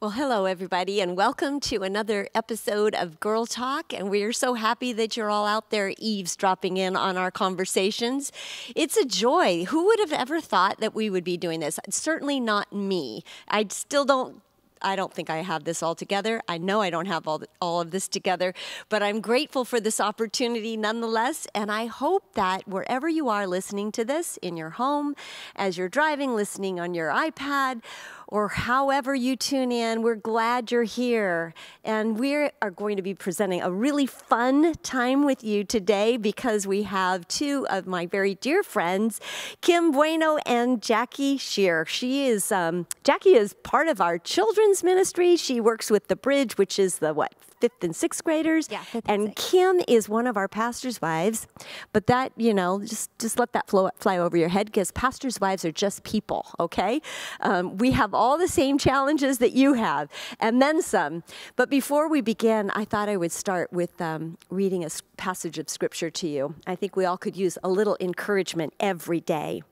Well, hello, everybody, and welcome to another episode of Girl Talk. And we are so happy that you're all out there eavesdropping in on our conversations. It's a joy. Who would have ever thought that we would be doing this? Certainly not me. I still don't I don't think I have this all together. I know I don't have all, the, all of this together, but I'm grateful for this opportunity nonetheless. And I hope that wherever you are listening to this, in your home, as you're driving, listening on your iPad, or however you tune in. We're glad you're here. And we are going to be presenting a really fun time with you today because we have two of my very dear friends, Kim Bueno and Jackie Shear. She is, um, Jackie is part of our children's ministry. She works with The Bridge, which is the, what, fifth and sixth graders. Yeah, fifth and, Kim is one of our pastor's wives. But that, you know, just, just let that flow, fly over your head because pastor's wives are just people, okay? Um, we have all the same challenges that you have and then some. But before we begin, I thought I would start with um, reading a passage of scripture to you. I think we all could use a little encouragement every day.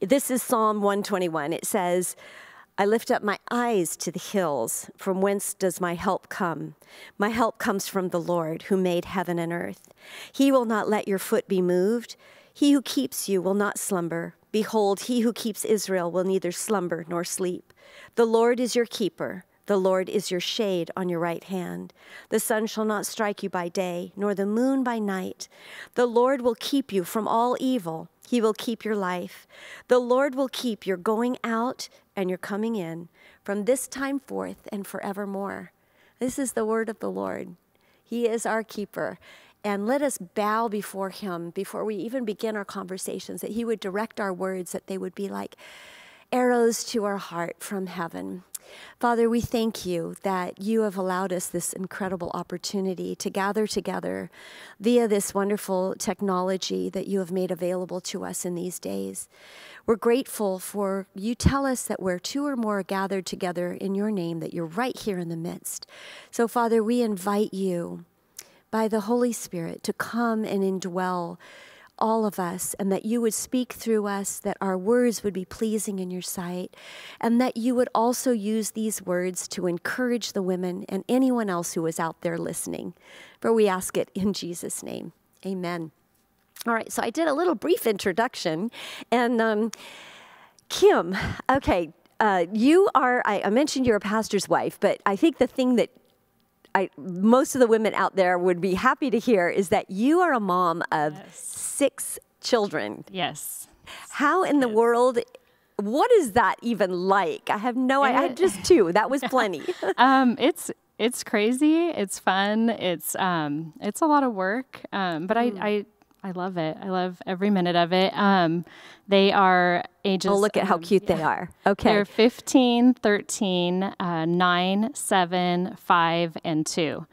This is Psalm 121. It says, I lift up my eyes to the hills. From whence does my help come? My help comes from the Lord, who made heaven and earth. He will not let your foot be moved. He who keeps you will not slumber. Behold, he who keeps Israel will neither slumber nor sleep. The Lord is your keeper. The Lord is your shade on your right hand. The sun shall not strike you by day, nor the moon by night. The Lord will keep you from all evil. He will keep your life. The Lord will keep your going out and your coming in from this time forth and forevermore. This is the word of the Lord. He is our keeper. And let us bow before him before we even begin our conversations, that he would direct our words, that they would be like, arrows to our heart from heaven. Father, we thank you that you have allowed us this incredible opportunity to gather together via this wonderful technology that you have made available to us in these days. We're grateful for you tell us that where two or more gathered together in your name, that you're right here in the midst. So, Father, we invite you by the Holy Spirit to come and indwell all of us, and that you would speak through us, that our words would be pleasing in your sight, and that you would also use these words to encourage the women and anyone else who is out there listening. For we ask it in Jesus' name. Amen. All right, so I did a little brief introduction, and um, Kim, okay. Uh, you are, I, I mentioned you're a pastor's wife, but I think the thing that I, most of the women out there would be happy to hear is that you are a mom of yes. six children. Yes. How in yes. the world what is that even like? I have no idea. I had just two. That was plenty. um, it's it's crazy. It's fun. It's um, it's a lot of work. Um, but mm. I, I I love it. I love every minute of it. Um, they are ages. Oh, look at how cute they are. Okay. They're 15, 13, uh, 9, 7, 5, and 2.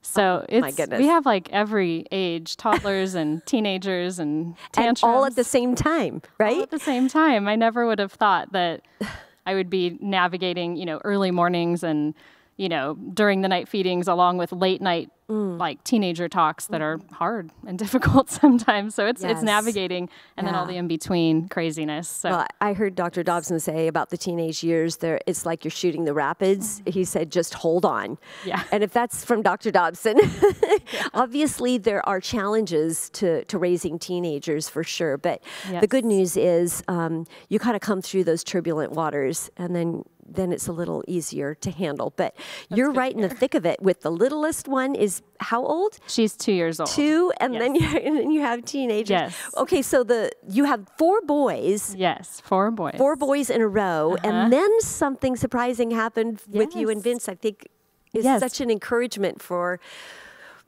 So oh, it's we have like every age, toddlers and teenagers and tantrums. And all at the same time, right? All at the same time. I never would have thought that I would be navigating, you know, early mornings and you know during the night feedings along with late night mm. like teenager talks that are hard and difficult sometimes. So it's yes. it's navigating and yeah. then all the in between craziness. So well, I heard Dr. Dobson say about the teenage years there it's like you're shooting the rapids. Mm. He said just hold on. Yeah. And if that's from Dr. Dobson, yeah. obviously there are challenges to, to raising teenagers for sure. But yes. the good news is um, you kind of come through those turbulent waters and then then it's a little easier to handle. But That's you're right in the thick of it with the littlest one is how old? She's two years old. Two, and yes. then you and then you have teenagers. Yes. Okay, so the you have four boys. Yes, four boys. Four boys in a row, uh -huh. and then something surprising happened yes. with you and Vince. I think is yes. such an encouragement for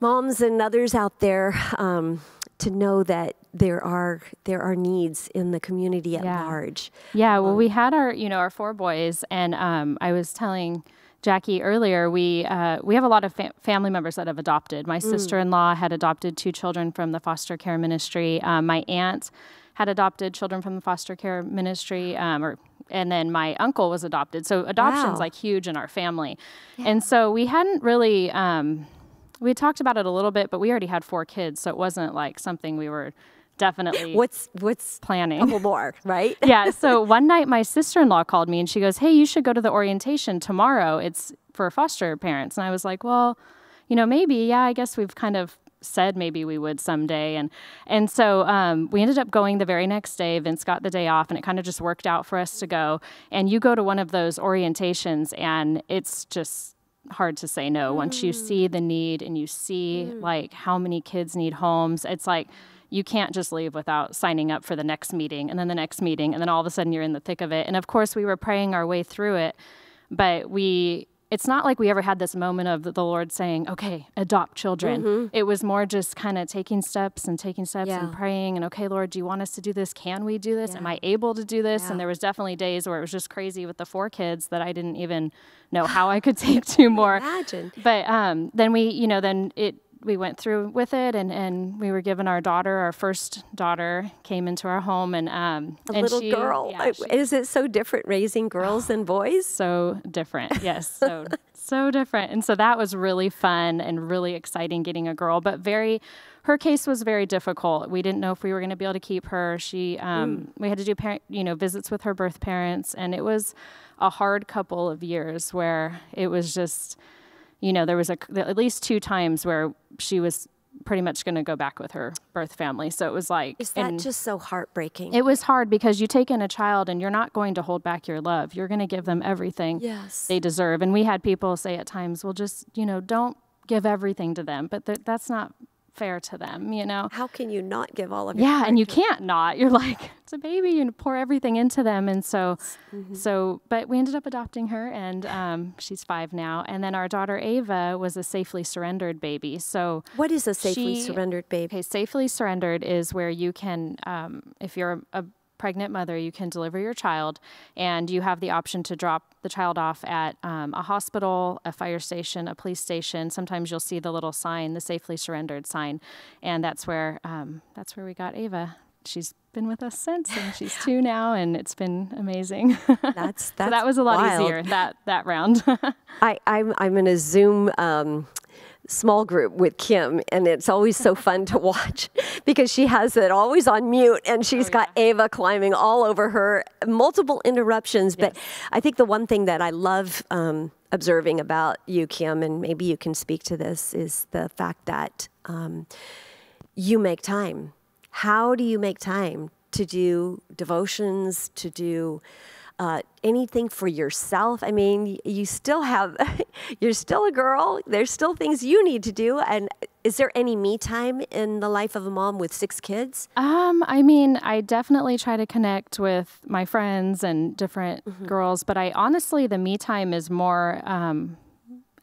moms and others out there um, to know that there are there are needs in the community at yeah. large. Yeah. Well, um, we had our you know our four boys, and um, I was telling. Jackie earlier, we uh, we have a lot of fa family members that have adopted. My mm. sister-in-law had adopted two children from the foster care ministry. Um, my aunt had adopted children from the foster care ministry, um, or and then my uncle was adopted. So adoption's wow. like huge in our family, yeah. and so we hadn't really. Um, we talked about it a little bit, but we already had four kids, so it wasn't like something we were definitely what's what's planning couple more right yeah so one night my sister-in-law called me and she goes hey you should go to the orientation tomorrow it's for foster parents and i was like well you know maybe yeah i guess we've kind of said maybe we would someday and and so um, we ended up going the very next day vince got the day off and it kind of just worked out for us to go and you go to one of those orientations and it's just hard to say no mm. once you see mm. the need and you see mm. like how many kids need homes it's like you can't just leave without signing up for the next meeting and then the next meeting and then all of a sudden you're in the thick of it. And of course we were praying our way through it, but we it's not like we ever had this moment of the Lord saying, "Okay, adopt children." Mm-hmm. It was more just kind of taking steps and taking steps yeah. and praying and, "Okay, Lord, do you want us to do this? Can we do this? Yeah. Am I able to do this?" Yeah. And there was definitely days where it was just crazy with the four kids that I didn't even know how I could take two more. Imagine. But um, then we, you know, then it we went through with it, and, and we were given our daughter. Our first daughter came into our home, and um, a and little she, girl. Yeah, she, Is it so different raising girls oh, than boys? So different. Yes. So so different. And so that was really fun and really exciting getting a girl, but very her case was very difficult. We didn't know if we were going to be able to keep her. She, um, mm. we had to do parent, you know, visits with her birth parents, and it was a hard couple of years where it was just you know, there was a, at least two times where she was pretty much going to go back with her birth family. So it was like, is that just so heartbreaking? It was hard because you take in a child and you're not going to hold back your love. You're going to give them everything yes. they deserve. And we had people say at times, well, just you know, don't give everything to them. But th that's not fair to them, you know? How can you not give all of your Yeah, and you can't not. You're like, it's a baby, you pour everything into them. And so, mm-hmm. so, but we ended up adopting her and um, she's five now. And then our daughter Ava was a safely surrendered baby. So, what is a safely she, surrendered baby? Okay, safely surrendered is where you can, um, if you're a, a pregnant mother, you can deliver your child, and you have the option to drop the child off at um, a hospital, a fire station, a police station. Sometimes you'll see the little sign, the safely surrendered sign, and that's where um, that's where we got Ava. She's been with us since, and she's two now, and it's been amazing. That's, that's so that was a lot wild. easier that that round. I I'm I'm in a Zoom. Um, small group with Kim, and it's always so fun to watch because she has it always on mute, and she's oh, got Ava climbing all over her, multiple interruptions. Yes. But I think the one thing that I love um, observing about you, Kim, and maybe you can speak to this, is the fact that um, you make time. How do you make time to do devotions, to do uh, anything for yourself. I mean, you still have, you're still a girl. There's still things you need to do. And is there any me time in the life of a mom with six kids? Um, I mean, I definitely try to connect with my friends and different mm-hmm. girls, but I honestly, the me time is more. Um,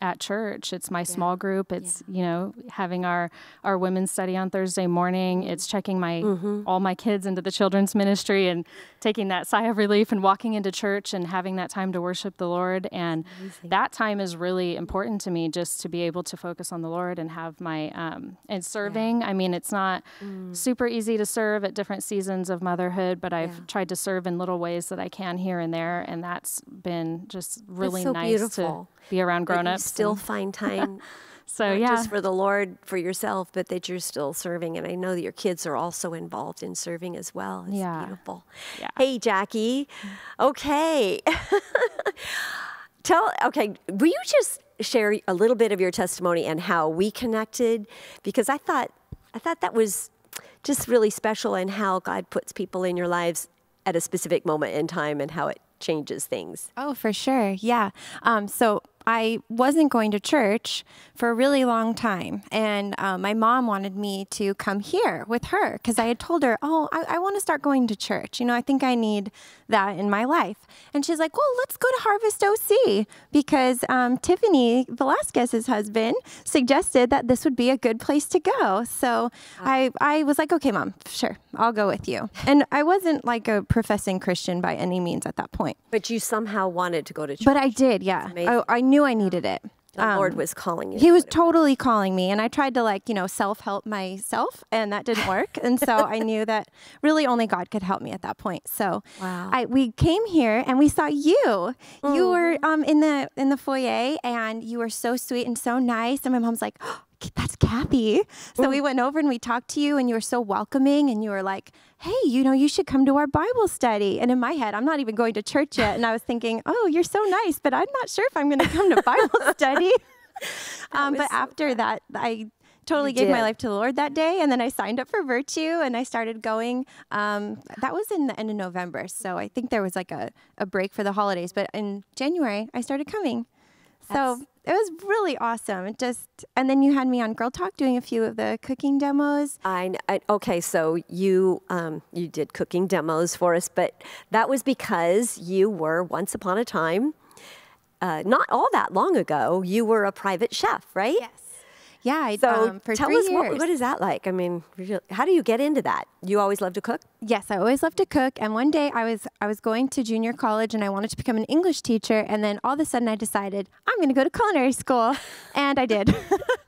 at church. It's my yeah. small group. It's yeah. you know having our our women's study on Thursday morning. Mm-hmm. It's checking my mm-hmm. all my kids into the children's ministry and taking that sigh of relief and walking into church and having that time to worship the Lord. And that time is really important to me just to be able to focus on the Lord and have my um, and serving. Yeah. I mean, it's not mm. super easy to serve at different seasons of motherhood, but I've tried to serve in little ways that I can here and there, and that's been just really so nice beautiful. to be around grown ups. still find time. so yeah, just for the Lord for yourself, but that you're still serving. And I know that your kids are also involved in serving as well. It's yeah. beautiful. Yeah. Hey, Jackie. Okay. Tell. Okay. Will you just share a little bit of your testimony and how we connected? Because I thought I thought that was just really special and how God puts people in your lives at a specific moment in time and how it changes things. Oh, for sure. Yeah. Um, so I wasn't going to church for a really long time. And uh, my mom wanted me to come here with her because I had told her, Oh, I, I want to start going to church. You know, I think I need that in my life. And she's like, Well, let's go to Harvest OC because um, Tiffany Velasquez's husband suggested that this would be a good place to go. So I, I was like, Okay, mom, sure, I'll go with you. And I wasn't like a professing Christian by any means at that point. But you somehow wanted to go to church. But I did, yeah. I, I knew I needed it. The um, Lord was calling you. He was totally calling me. And I tried to, like, you know, self help myself, and that didn't work. and so I knew that really only God could help me at that point. So wow. I, we came here and we saw you. Mm. You were mm-hmm. um, in the in the foyer, and you were so sweet and so nice. And my mom's like, oh, that's Kathy. So we mm. went over and we talked to you, and you were so welcoming, and you were like, hey, you know, you should come to our Bible study. And in my head, I'm not even going to church yet. And I was thinking, oh, you're so nice, but I'm not sure if I'm going to come to Bible study. Um, but so after bad. that, I totally you gave did. my life to the Lord that day, and then I signed up for Virtue, and I started going. Um, that was in the end of November, so I think there was like a, a break for the holidays. But in January, I started coming. So that's it was really awesome. It just and then you had me on Girl Talk doing a few of the cooking demos. I, I okay, so you um, you did cooking demos for us, but that was because you were once upon a time, uh, not all that long ago, you were a private chef, right? Yes. Yeah. I, so um, tell us what, what is that like? I mean, how do you get into that? You always love to cook yes, I always loved to cook. And one day I was I was going to junior college and I wanted to become an English teacher. And then all of a sudden I decided I'm going to go to culinary school, and I did.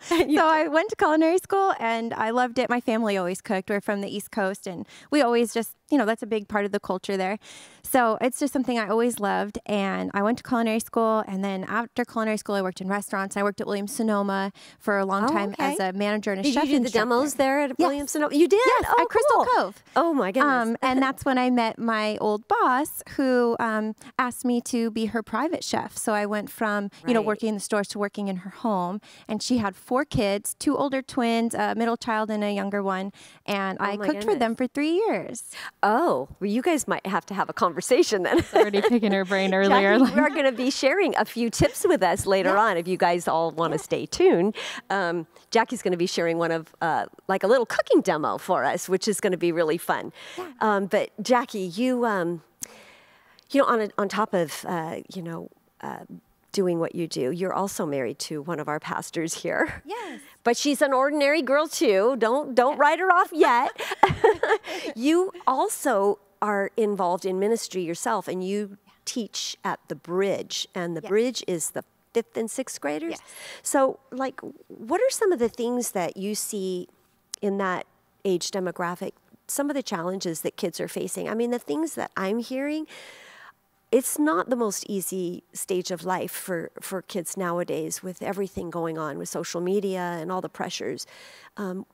so I went to culinary school and I loved it. My family always cooked. We're from the East Coast, and we always just you know that's a big part of the culture there. So it's just something I always loved. And I went to culinary school, and then after culinary school I worked in restaurants. I worked at Williams Sonoma for a long oh, time okay. as a manager and a did chef. Did you do the demos there at yes. Williams Sonoma? You did. Yes, oh, at cool. Crystal Cove. Oh my goodness. Um, and that's when I met my old boss who um, asked me to be her private chef. So I went from, right. you know, working in the stores to working in her home. And she had four kids, two older twins, a middle child and a younger one. And oh I cooked goodness. for them for three years. Oh, well, you guys might have to have a conversation then. already picking her brain earlier. Jackie, we are going to be sharing a few tips with us later yeah. on if you guys all want to yeah. stay tuned. Um, Jackie's going to be sharing one of uh, like a little cooking demo for us, which is going to be really fun. Um, but Jackie, you um, you know, on a, on top of uh, you know. Uh, doing what you do. You're also married to one of our pastors here. Yes. But she's an ordinary girl too. Don't don't write her off yet. you also are involved in ministry yourself and you teach at the bridge and the yes. bridge is the fifth and sixth graders. Yes. So like what are some of the things that you see in that age demographic some of the challenges that kids are facing. I mean, the things that I'm hearing, it's not the most easy stage of life for, for kids nowadays with everything going on with social media and all the pressures. Um,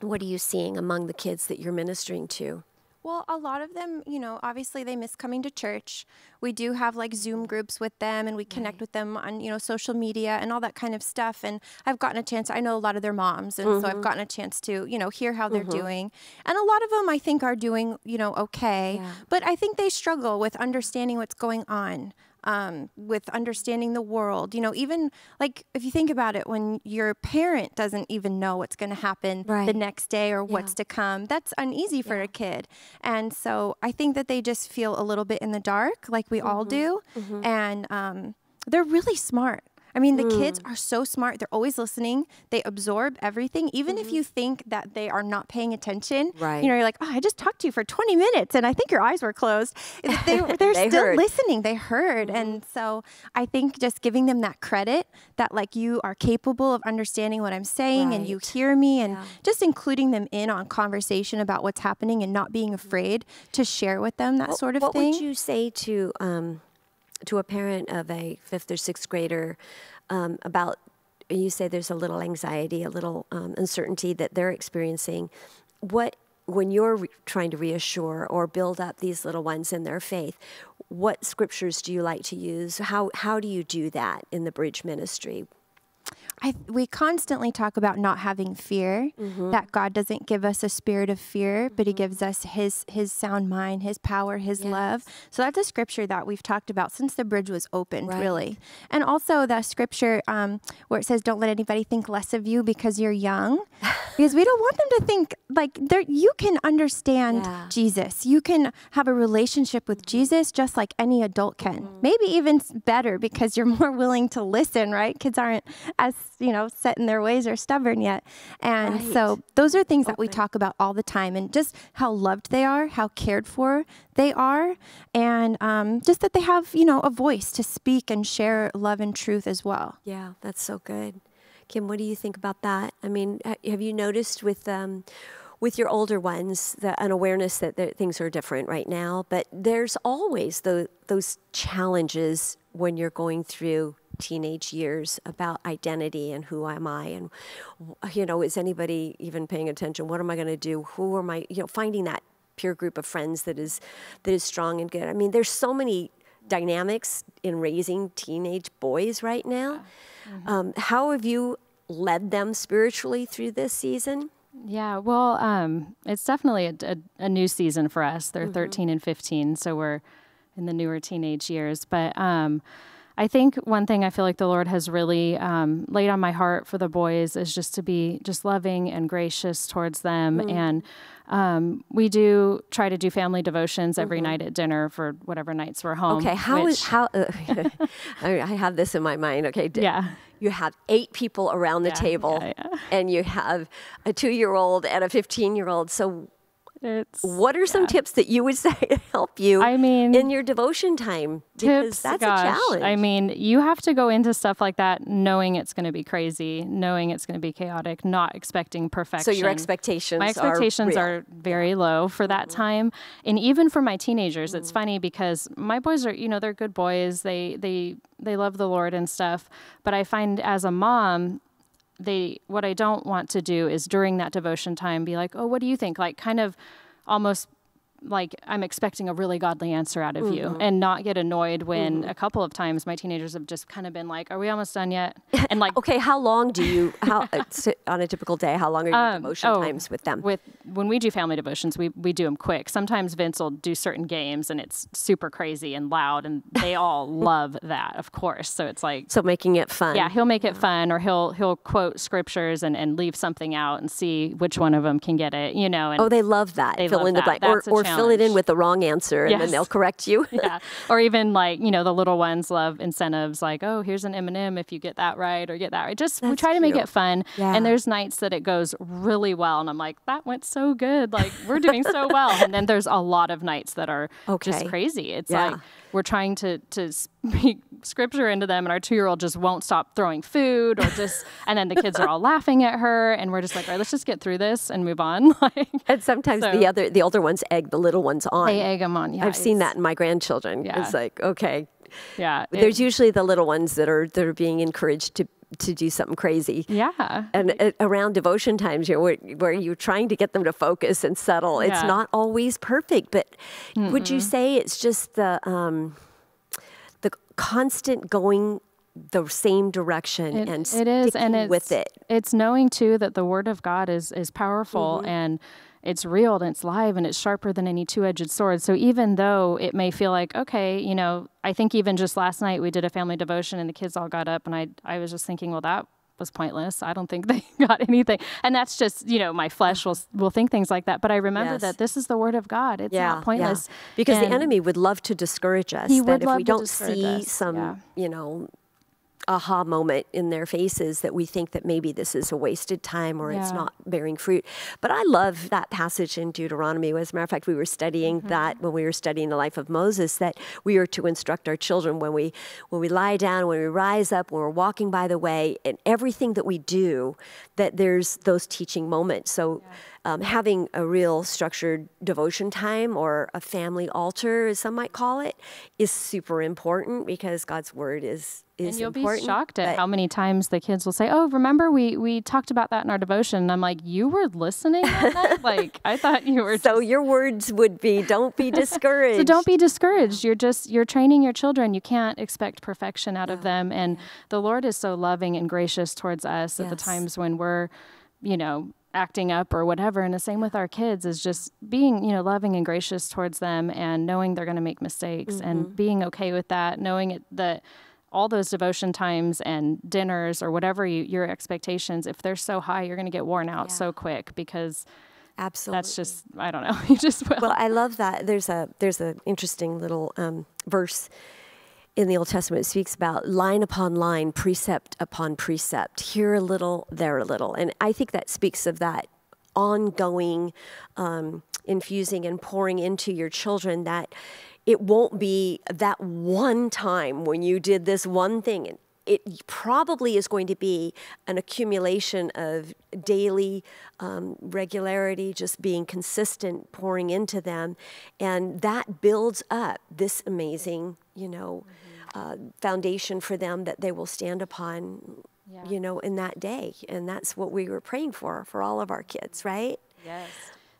what are you seeing among the kids that you're ministering to? Well, a lot of them, you know, obviously they miss coming to church. We do have like Zoom groups with them and we connect right. with them on, you know, social media and all that kind of stuff. And I've gotten a chance, I know a lot of their moms. And mm -hmm. so I've mm-hmm. gotten a chance to, you know, hear how they're mm -hmm. doing. And a lot of them I think are doing, you know, okay. Yeah. But I think they struggle with understanding what's going on um, with understanding the world. You know, even like if you think about it, when your parent doesn't even know what's going to happen right. the next day or yeah. what's to come, that's uneasy for yeah. a kid. And so I think that they just feel a little bit in the dark, like we mm -hmm. all mm-hmm. do. Mm -hmm. And um, they're really smart. I mean, the mm. kids are so smart. They're always listening. They absorb everything. Even mm-hmm. if you think that they are not paying attention, right. you know, you're like, oh, I just talked to you for 20 minutes and I think your eyes were closed. They, are they still heard. listening. They heard. Mm-hmm. And so I think just giving them that credit that, like, you are capable of understanding what I'm saying right. and you hear me and yeah. just including them in on conversation about what's happening and not being afraid to share with them that what, sort of what thing. What would you say to, um, to a parent of a fifth or sixth grader um, about you say there's a little anxiety, a little um, uncertainty that they're experiencing. What when you're trying to reassure or build up these little ones in their faith, what scriptures do you like to use? How how do you do that in the bridge ministry? I, we constantly talk about not having fear, mm-hmm. that God doesn't give us a spirit of fear, mm-hmm. but he mm-hmm. gives us his his sound mind, his power, his yes. love. So that's a scripture that we've talked about since the bridge was opened, right. really. And also the scripture um, where it says, "Don't let anybody think less of you because you're young," because we don't want them to think like you can understand yeah. Jesus. You can have a relationship with mm-hmm. Jesus just like any adult can. Mm-hmm. Maybe even better because you're more willing to listen, right? Kids aren't as you know, set in their ways or stubborn yet. And right. so those are things that we talk about all the time and just how loved they are, how cared for they are, and um, just that they have, you know, a voice to speak and share love and truth as well. Yeah, that's so good. Kim, what do you think about that? I mean, have you noticed with um, with your older ones the, an awareness that, that, things are different right now? But there's always the, those challenges when you're going through teenage years about identity and who am I and you know is anybody even paying attention? What am I going to do? Who am I? You know, finding that peer group of friends that is that is strong and good. I mean, there's so many dynamics in raising teenage boys right now. Yeah. Mm-hmm. Um, how have you led them spiritually through this season? Yeah, well, um, it's definitely a, a, a, new season for us. They're mm-hmm. 13 and 15, so we're in the newer teenage years. But um, I think one thing I feel like the Lord has really um, laid on my heart for the boys is just to be just loving and gracious towards them. Mm-hmm. And um, we do try to do family devotions every mm-hmm. night at dinner for whatever nights we're home. Okay, how which... is how? Uh, I, mean, I have this in my mind. Okay, d- yeah. You have eight people around the yeah, table, yeah, yeah. and you have a two-year-old and a fifteen-year-old. So it's, what are some yeah. tips that you would say to help you I mean, in your devotion time? Because tips, that's gosh, a challenge. I mean, you have to go into stuff like that knowing it's going to be crazy, knowing it's going to be chaotic, not expecting perfection. So your expectations My expectations are, are very low for that mm-hmm. time. And even for my teenagers, mm-hmm. it's funny because my boys are, you know, they're good boys. They they they love the Lord and stuff, but I find as a mom, they what I don't want to do is during that devotion time be like, "Oh, what do you think?" like kind of almost like I'm expecting a really godly answer out of mm-hmm. you and not get annoyed when mm-hmm. a couple of times my teenagers have just kind of been like, "Are we almost done yet?" And like, "Okay, how long do you how uh, on a typical day, how long are your um, devotion oh, times with them?" With when we do family devotions, we we do them quick. Sometimes Vince will do certain games and it's super crazy and loud and they all love that, of course. So it's like So making it fun. Yeah, he'll make it fun or he'll he'll quote scriptures and and leave something out and see which one of them can get it, you know. And oh, they love that. They Fill love in that. the blank That's or or challenge. fill it in with the wrong answer and yes. then they'll correct you. yeah. Or even like, you know, the little ones love incentives like, oh, here's an M&M if you get that right or get that right. Just That's we try to make it fun. Yeah. And there's nights that it goes really well and I'm like, that went so good. Like we're doing so well. And then there's a lot of nights that are okay. just crazy. It's yeah. like we're trying to to speak scripture into them, and our two year old just won't stop throwing food or just, and then the kids are all laughing at her, and we're just like, all right, let's just get through this and move on. like, and sometimes so, the other the older ones egg the little ones on. They egg them on. Yeah, I've seen that in my grandchildren. Yeah. it's like okay. Yeah, there's usually the little ones that are that are being encouraged to to do something crazy. Yeah. And uh, around devotion times, you know, where, where, you're trying to get them to focus and settle, yeah. it's not always perfect. But mm -mm. would you say it's just the um, the constant going the same direction it, and it is and it's, with it. It's knowing too that the Word of God is is powerful mm -hmm. and it's real and it's live and it's sharper than any two-edged sword. So even though it may feel like, okay, you know, I think even just last night we did a family devotion and the kids all got up and I I was just thinking, well that was pointless. I don't think they got anything. And that's just, you know, my flesh will will think things like that. But I remember yes. that this is the word of God. It's yeah, not pointless. Yeah. Because and the enemy would love to discourage us. He would that if we don't see us. some, yeah. you know, aha moment in their faces that we think that maybe this is a wasted time or yeah. it's not bearing fruit. But I love that passage in Deuteronomy. As a matter of fact, we were studying mm -hmm. that when we were studying the life of Moses, that we are to instruct our children when we when we lie down, when we rise up, when we're walking by the way, and everything that we do, that there's those teaching moments. So yeah um, having a real structured devotion time or a family altar, as some might call it, is super important because God's word is and you'll be shocked at how many times the kids will say, "Oh, remember we we talked about that in our devotion." And I'm like, "You were listening Like I thought you were." So just... your words would be, "Don't be discouraged." so don't be discouraged. You're just you're training your children. You can't expect perfection out yeah. of them. And the Lord is so loving and gracious towards us yes. at the times when we're, you know, acting up or whatever. And the same with our kids is just being, you know, loving and gracious towards them and knowing they're going to make mistakes mm -hmm. and mm-hmm. being okay with that, knowing it, that all those devotion times and dinners or whatever you, your expectations, if they're so high, you're going to get worn out yeah. so quick because absolutely that's just I don't know. you just will. well, I love that. There's a there's an interesting little um, verse in the Old Testament, it speaks about line upon line, precept upon precept, here a little, there a little. And I think that speaks of that ongoing um, infusing and pouring into your children that it won't be that one time when you did this one thing. It probably is going to be an accumulation of daily um, regularity, just being consistent, pouring into them. And that builds up this amazing, you know, uh, foundation for them that they will stand upon, yeah. you know, in that day. And that's what we were praying for, for all of our kids, right? Yes.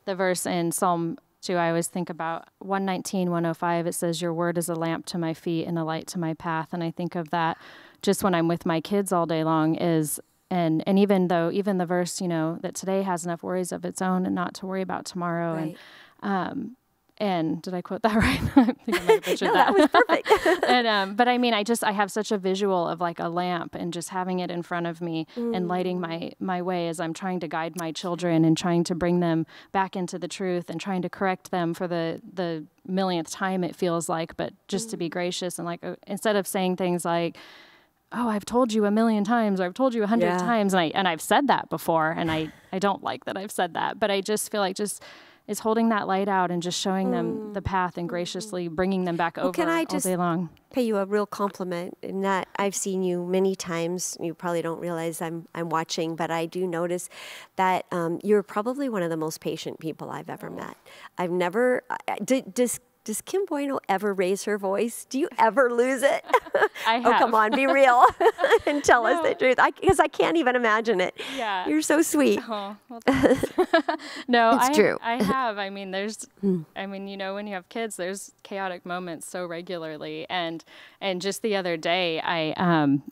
The verse in Psalm 2, I always think about 119, 105, it says, Your word is a lamp to my feet and a light to my path. And I think of that just when I'm with my kids all day long is and and even though even the verse you know that today has enough worries of its own and not to worry about tomorrow right. and um, and did I quote that right? I think I might have no, that. that was perfect. and um, but I mean, I just I have such a visual of like a lamp and just having it in front of me mm. and lighting my mm. my way as I'm trying to guide my children and trying to bring them back into the truth and trying to correct them for the the millionth time it feels like, but just mm. to be mm. gracious and like uh, instead of saying things like oh i've told you a million times or i've told you a hundred yeah. times and, I, and i've said that before and I, I don't like that i've said that but i just feel like just is holding that light out and just showing mm. them the path and graciously mm-hmm. bringing them back well, over can I just all day long. Pay you a real compliment in that I've seen you many times. You probably don't realize I'm I'm watching, but I do notice that um, you're probably one of the most patient people I've ever oh. met. I've never. does does Kim Bueno ever raise her voice? Do you ever lose it? oh, come on, be real and tell no. us the truth. Because I, I, can't even imagine it. Yeah. You're so sweet. Oh, well, no, it's I, true. I have. I mean, there's, hmm. I mean, you know, when you have kids, there's chaotic moments so regularly. And, and just the other day, I, um,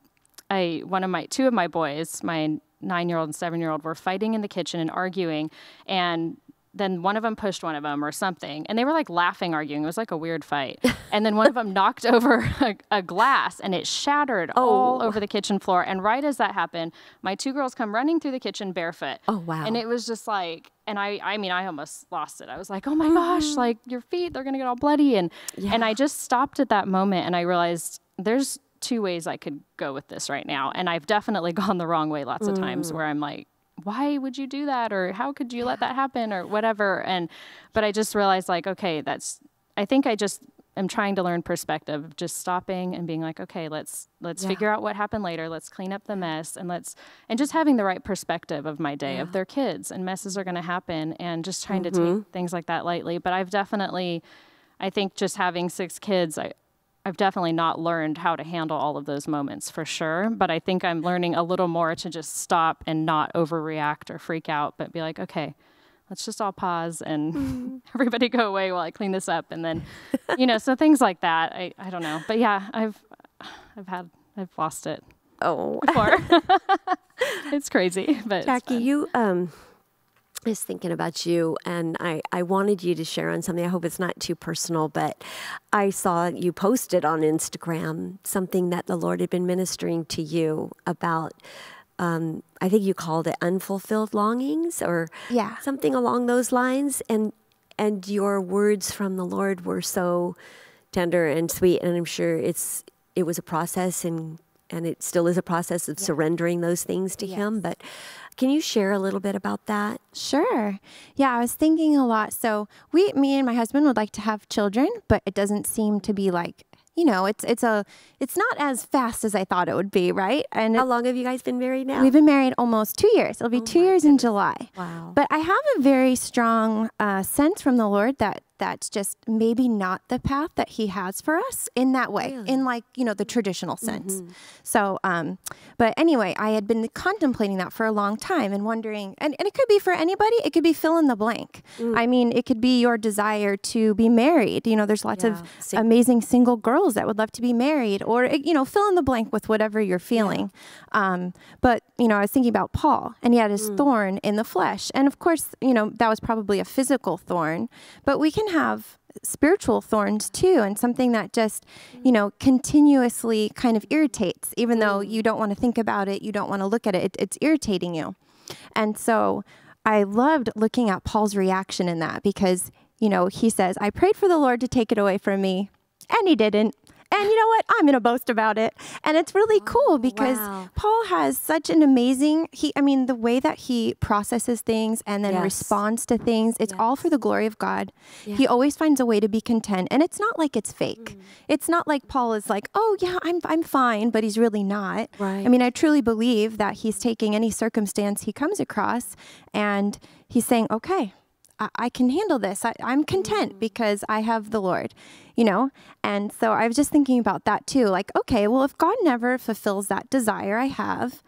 I, one of my, two of my boys, my nine year old and seven year old, were fighting in the kitchen and arguing. And then one of them pushed one of them or something and they were like laughing arguing it was like a weird fight and then one of them knocked over a, a glass and it shattered oh. all over the kitchen floor and right as that happened my two girls come running through the kitchen barefoot oh wow and it was just like and I I mean I almost lost it. I was like, "Oh my mm. gosh, like your feet, they're going to get all bloody." And yeah. and I just stopped at that moment and I realized there's two ways I could go with this right now. And I've definitely gone the wrong way lots mm. of times mm. where I'm like why would you do that or how could you let that happen or whatever and but i just realized like okay that's i think i just am trying to learn perspective just stopping and being like okay let's let's yeah. figure out what happened later let's clean up the mess and let's and just having the right perspective of my day yeah. of their kids and messes are going to happen and just trying mm-hmm. to take mm-hmm. things like that lightly but i've definitely i think just having six kids i I've definitely not learned how to handle all of those moments for sure, but I think I'm learning a little more to just stop and not overreact or freak out, but be like, okay, let's just all pause and mm-hmm. everybody go away while I clean this up. And then, you know, so things like that. I, I don't know. But yeah, I've, I've had, I've lost it. Oh, it's crazy, but Jackie, you, um, was thinking about you, and I, I wanted you to share on something. I hope it's not too personal, but I saw you posted on Instagram something that the Lord had been ministering to you about. Um, I think you called it unfulfilled longings, or yeah. something along those lines. And and your words from the Lord were so tender and sweet, and I'm sure it's it was a process and and it still is a process of yeah. surrendering those things to yes. him but can you share a little bit about that? Sure. Yeah, I was thinking a lot. So we, me and my husband would like to have children, but it doesn't seem to be like you know, it's it's a it's not as fast as I thought it would be, right? And how long have you guys been married now? We've been married almost two years. It'll be oh two years goodness. in July. Wow! But I have a very strong uh, sense from the Lord that that's just maybe not the path that he has for us in that way really? in like you know the traditional mm-hmm. sense mm -hmm. so um, but anyway i had been contemplating that for a long time and wondering and, and it could be for anybody it could be fill in the blank mm. i mean it could be your desire to be married you know there's lots yeah. of Sing amazing single girls that would love to be married or eh, you know fill in the blank with whatever you're feeling yeah. um, but you know i was thinking about paul and he had his mm. thorn in the flesh and of course you know that was probably a physical thorn but we can have spiritual thorns too and something that just you know continuously kind of irritates even though you don't want to think about it you don't want to look at it, it it's irritating you and so i loved looking at paul's reaction in that because you know he says i prayed for the lord to take it away from me and he didn't and you know what? I'm going to boast about it. And it's really oh, cool because wow. Paul has such an amazing he I mean the way that he processes things and then yes. responds to things, it's yes. all for the glory of God. He always finds a way to be content. And it's not like it's fake. Mm. It's not like Paul is like, "Oh yeah, I'm I'm fine," but he's really not. Right. I mean, I truly believe that he's taking any circumstance he comes across and he's saying, "Okay, I, can handle this. I, am content mm. because I have the Lord, you know? And so I was just thinking about that too. Like, okay, well, if God never fulfills that desire I have,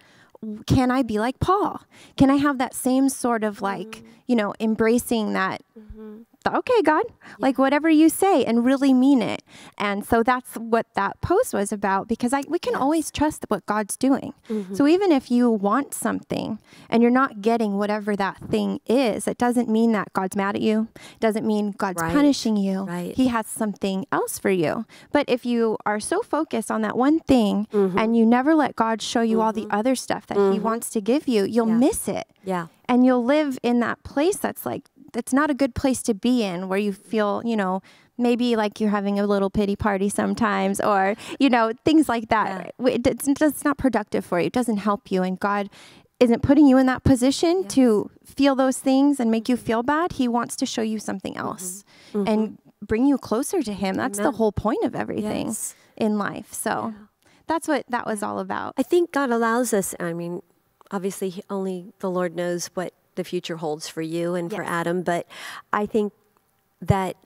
can I be like Paul? Can I have that same sort of like, mm you know, embracing that mm -hmm thought, okay, God, yeah. like whatever you say and really mean it. And so that's what that post was about because I, we can yes. always trust what God's doing. Mm -hmm. So even if you want something and you're not getting whatever that thing is, it doesn't mean that God's mad at you, it doesn't mean God's right. punishing you. Right. He has something else for you. But if you are so focused on that one thing mm -hmm. and you never let God show you mm -hmm. all the mm-hmm. other stuff that He mm-hmm. wants to give you, you'll yeah. miss it. Yeah. And you'll live in that place that's like that's not a good place to be in where you feel, you know, maybe like you're having a little pity party sometimes or, you know, things like that. Yeah. It's, it's not productive for you. It doesn't help you. And God isn't putting you in that position yes. to feel those things and make you feel bad. He wants to show you something mm-hmm. else mm -hmm. Mm -hmm. and bring you closer to Him. That's Amen. the whole point of everything yes. in life. So yeah. that's what that was all about. I think God allows us, I mean, obviously, only the Lord knows what the future holds for you and yes. for Adam. But I think that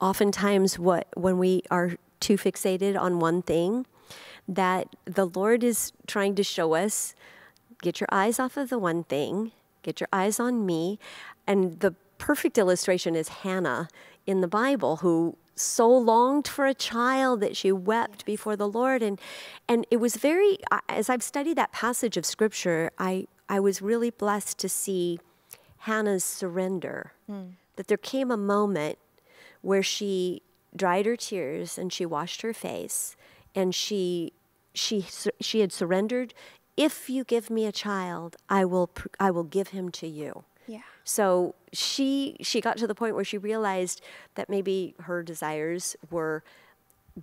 oftentimes, what when we are too fixated on one thing, that the Lord is trying to show us, get your eyes off of the one thing, get your eyes on me, and the perfect illustration is Hannah in the Bible who so longed for a child that she wept yes. before the Lord and and it was very as I've studied that passage of scripture I I was really blessed to see Hannah's surrender. Mm. That there came a moment where she dried her tears and she washed her face and she she she had surrendered if you give me a child i will i will give him to you yeah so she she got to the point where she realized that maybe her desires were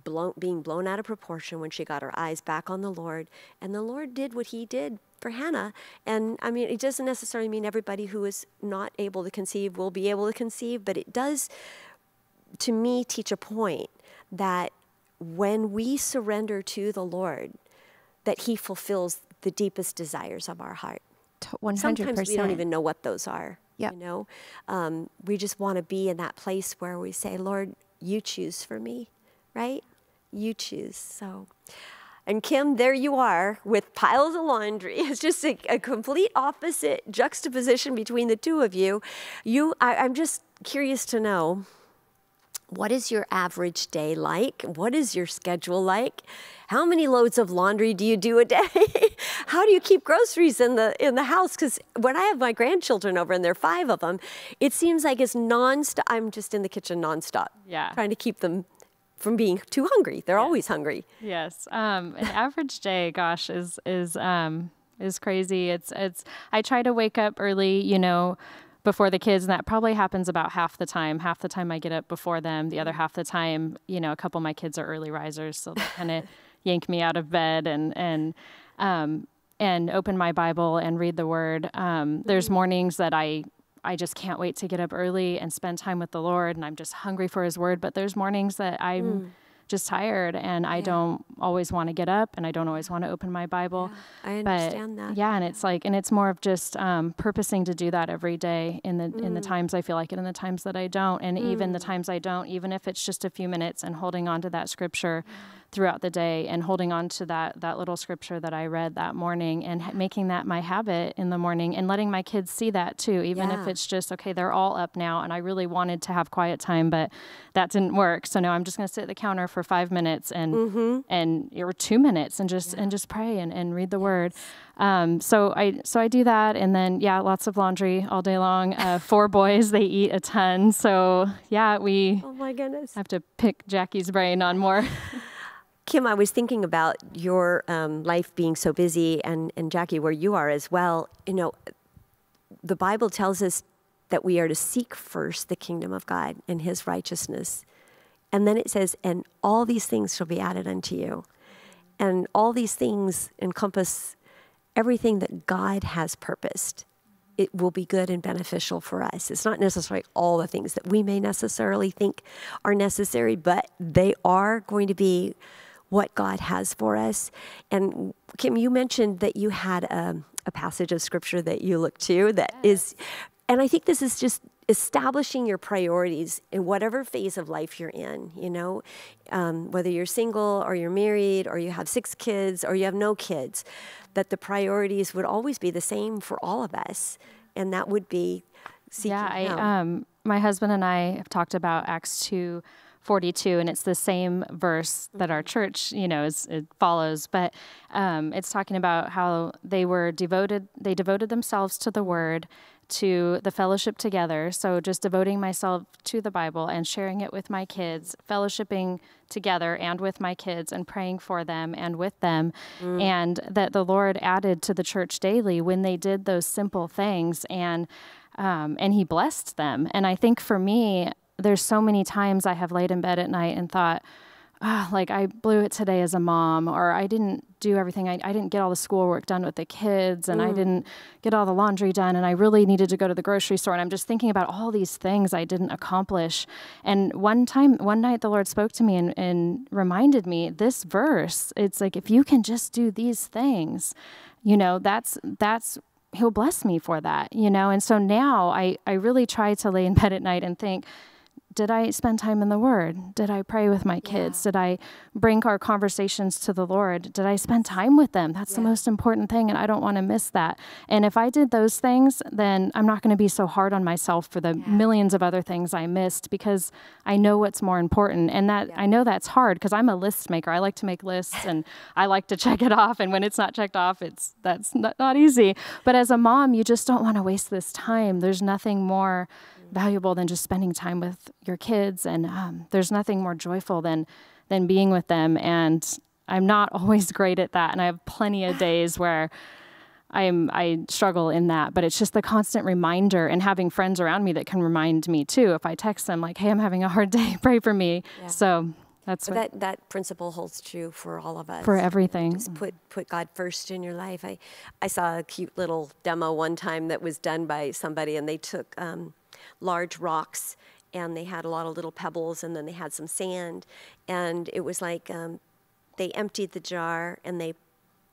blown, being blown out of proportion when she got her eyes back on the Lord. And the Lord did what He did for Hannah. And I mean, it doesn't necessarily mean everybody who is not able to conceive will be able to conceive, but it does, to me, teach a point that when we surrender to the Lord, that He fulfills the deepest desires of our heart. 100%. Sometimes we don't even know what those are. Yep. You know, um, we just want to be in that place where we say, Lord, you choose for me right? You choose. So, and Kim, there you are with piles of laundry. It's just a, a complete opposite juxtaposition between the two of you. You, I, I'm just curious to know what is your average day like? What is your schedule like? How many loads of laundry do you do a day? How do you keep groceries in the in the house? Because when I have my grandchildren over, and there are five of them, it seems like it's nonstop. I'm just in the kitchen nonstop, yeah, trying to keep them from being too hungry. They're yes. always hungry. Yes. Um, an average day, gosh, is is um, is crazy. It's it's. I try to wake up early. You know, before the kids and that probably happens about half the time half the time i get up before them the other half the time you know a couple of my kids are early risers so they kind of yank me out of bed and and um, and open my bible and read the word um, there's mm-hmm. mornings that i I just can't wait to get up early and spend time with the Lord and I'm just hungry for his word. But there's mornings that I'm mm. just tired and I don't always want to get up and I don't always want to open my Bible. Yeah, I understand but, that. Yeah, and it's like and it's more of just um, purposing to do that every day in the mm. in the mm. times I feel like it and the times that I don't and mm. even the mm. times I don't, even if it's just a few minutes and holding on to that scripture throughout the day and holding on to that that little scripture that I read that morning and ha- making that my habit in the morning and letting my kids see that too even yeah. if it's just okay they're all up now and I really wanted to have quiet time but that didn't work so now I'm just going to sit at the counter for 5 minutes and mm-hmm. and or 2 minutes and just yeah. and just pray and, and read the yes. word um, so I so I do that and then yeah lots of laundry all day long uh, four boys they eat a ton so yeah we oh my goodness have to pick Jackie's brain on more Kim, I was thinking about your um, life being so busy, and, and Jackie, where you are as well. You know, the Bible tells us that we are to seek first the kingdom of God and his righteousness. And then it says, and all these things shall be added unto you. And all these things encompass everything that God has purposed. It will be good and beneficial for us. It's not necessarily all the things that we may necessarily think are necessary, but they are going to be what God has for us. And Kim, you mentioned that you had a, a passage of scripture that you look to that yes. is, and I think this is just establishing your priorities in whatever phase of life you're in, you know, um, whether you're single or you're married or you have six kids or you have no kids, that the priorities would always be the same for all of us. And that would be seeking. Yeah, I, um, my husband and I have talked about Acts 2 42 and it's the same verse that our church you know is it follows but um, it's talking about how they were devoted they devoted themselves to the word to the fellowship together so just devoting myself to the bible and sharing it with my kids fellowshipping together and with my kids and praying for them and with them mm. and that the lord added to the church daily when they did those simple things and um, and he blessed them and i think for me there's so many times I have laid in bed at night and thought, oh, like I blew it today as a mom, or I didn't do everything. I, I didn't get all the schoolwork done with the kids, and mm. I didn't get all the laundry done, and I really needed to go to the grocery store. And I'm just thinking about all these things I didn't accomplish. And one time, one night, the Lord spoke to me and, and reminded me this verse. It's like if you can just do these things, you know, that's that's he'll bless me for that you know and so now i i really try to lay in bed at night and think did I spend time in the Word? Did I pray with my kids? Yeah. Did I bring our conversations to the Lord? Did I spend time with them? That's yeah. the most important thing, and I don't want to miss that. And if I did those things, then I'm not going to be so hard on myself for the yeah. millions of other things I missed because I know what's more important. And that I know that's hard because I'm a list maker. I like to make lists and I like to check it off. And when it's not checked off, it's that's not, not easy. But as a mom, you just don't want to waste this time. There's nothing more valuable than just spending time with your kids. And um, there's nothing more joyful than than being with them. And I'm not always great at that. And I have plenty of days where I'm I struggle in that. But it's just the constant reminder and having friends around me that can remind me too. If I text them like, "Hey, I'm having a hard day. Pray for me." Yeah. So. That's what, that that principle holds true for all of us. For everything. Just put put God first in your life. I I saw a cute little demo one time that was done by somebody, and they took um, large rocks and they had a lot of little pebbles and then they had some sand and it was like um, they emptied the jar and they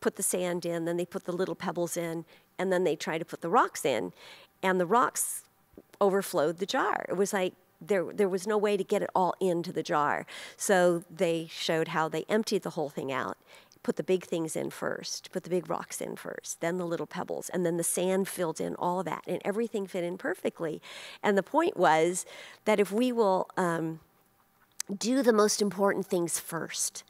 put the sand in then they put the little pebbles in and then they tried to put the rocks in and the rocks overflowed the jar it was like there, there was no way to get it all into the jar. So they showed how they emptied the whole thing out put the big things in first, put the big rocks in first, then the little pebbles, and then the sand filled in all of that, and everything fit in perfectly. And the point was that if we will um, do the most important things first,